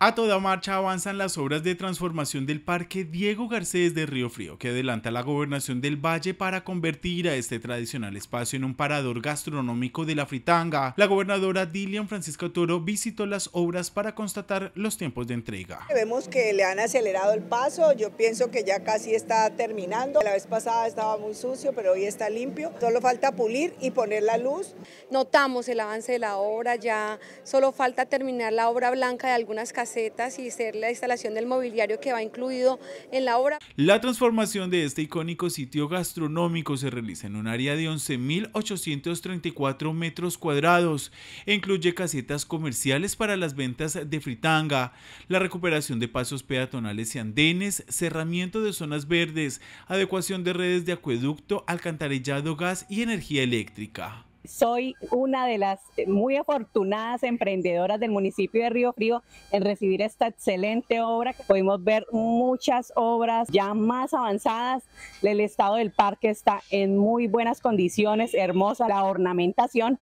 A toda marcha avanzan las obras de transformación del Parque Diego Garcés de Río Frío, que adelanta la gobernación del Valle para convertir a este tradicional espacio en un parador gastronómico de la fritanga. La gobernadora Dilian Francisco Toro visitó las obras para constatar los tiempos de entrega. Vemos que le han acelerado el paso, yo pienso que ya casi está terminando. La vez pasada estaba muy sucio, pero hoy está limpio. Solo falta pulir y poner la luz. Notamos el avance de la obra, ya solo falta terminar la obra blanca de algunas casas y ser la instalación del mobiliario que va incluido en la obra. La transformación de este icónico sitio gastronómico se realiza en un área de 11.834 metros cuadrados incluye casetas comerciales para las ventas de fritanga, la recuperación de pasos peatonales y andenes, cerramiento de zonas verdes, adecuación de redes de acueducto, alcantarillado, gas y energía eléctrica soy una de las eh, muy afortunadas emprendedoras del municipio de Río Frío en recibir esta excelente obra. Podemos ver muchas obras ya más avanzadas. El estado del parque está en muy buenas condiciones, hermosa la ornamentación